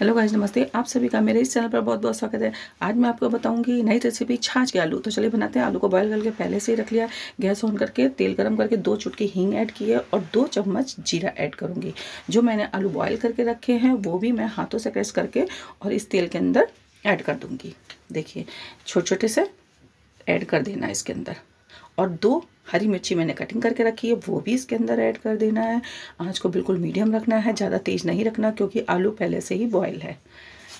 hello guys नमस्ते आप सभी का मेरे इस चैनल पर बहुत बहुत स्वागत है आज मैं आपको बताऊंगी नई रेसिपी छाछ के आलू तो चलिए बनाते हैं आलू को बॉयल करके पहले से ही रख लिया गैस ऑन करके तेल गरम करके दो चुटकी हींग ऐड की है और दो चम्मच जीरा ऐड करूंगी जो मैंने आलू बॉयल करके रखे हैं वो भी मैं हाथों से क्रेस करके और इस तेल के अंदर ऐड कर दूँगी देखिए छोटे छोटे से ऐड कर देना इसके अंदर और दो हरी मिर्ची मैंने कटिंग करके रखी है वो भी इसके अंदर ऐड कर देना है आँच को बिल्कुल मीडियम रखना है ज़्यादा तेज़ नहीं रखना क्योंकि आलू पहले से ही बॉयल है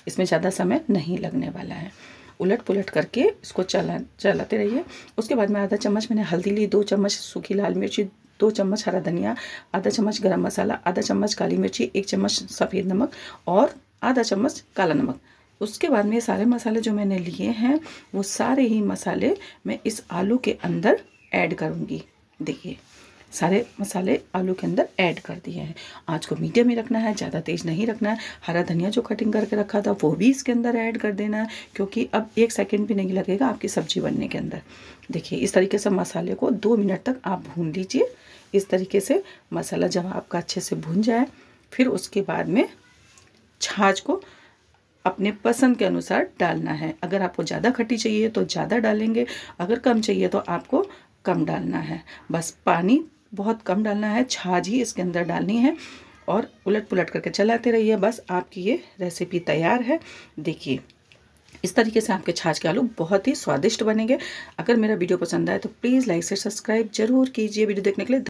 इसमें ज़्यादा समय नहीं लगने वाला है उलट पुलट करके इसको चला चलाते रहिए उसके बाद में आधा चम्मच मैंने हल्दी ली दो चम्मच सूखी लाल मिर्ची दो चम्मच हरा धनिया आधा चम्मच गरम मसाला आधा चम्मच काली मिर्ची एक चम्मच सफ़ेद नमक और आधा चम्मच काला नमक उसके बाद में ये सारे मसाले जो मैंने लिए हैं वो सारे ही मसाले मैं इस आलू के अंदर ऐड करूँगी देखिए सारे मसाले आलू के अंदर ऐड कर दिए हैं आज को मीडियम ही रखना है ज़्यादा तेज़ नहीं रखना है हरा धनिया जो कटिंग करके रखा था वो भी इसके अंदर ऐड कर देना है क्योंकि अब एक सेकंड भी नहीं लगेगा आपकी सब्जी बनने के अंदर देखिए इस तरीके से मसाले को दो मिनट तक आप भून लीजिए इस तरीके से मसाला जब आपका अच्छे से भून जाए फिर उसके बाद में छाछ को अपने पसंद के अनुसार डालना है अगर आपको ज़्यादा खट्टी चाहिए तो ज़्यादा डालेंगे अगर कम चाहिए तो आपको कम डालना है बस पानी बहुत कम डालना है छाछ ही इसके अंदर डालनी है और उलट पुलट करके चलाते रहिए बस आपकी ये रेसिपी तैयार है देखिए इस तरीके से आपके छाछ के आलू बहुत ही स्वादिष्ट बनेंगे अगर मेरा वीडियो पसंद आए तो प्लीज़ लाइक से सब्सक्राइब जरूर कीजिए वीडियो देखने के लिए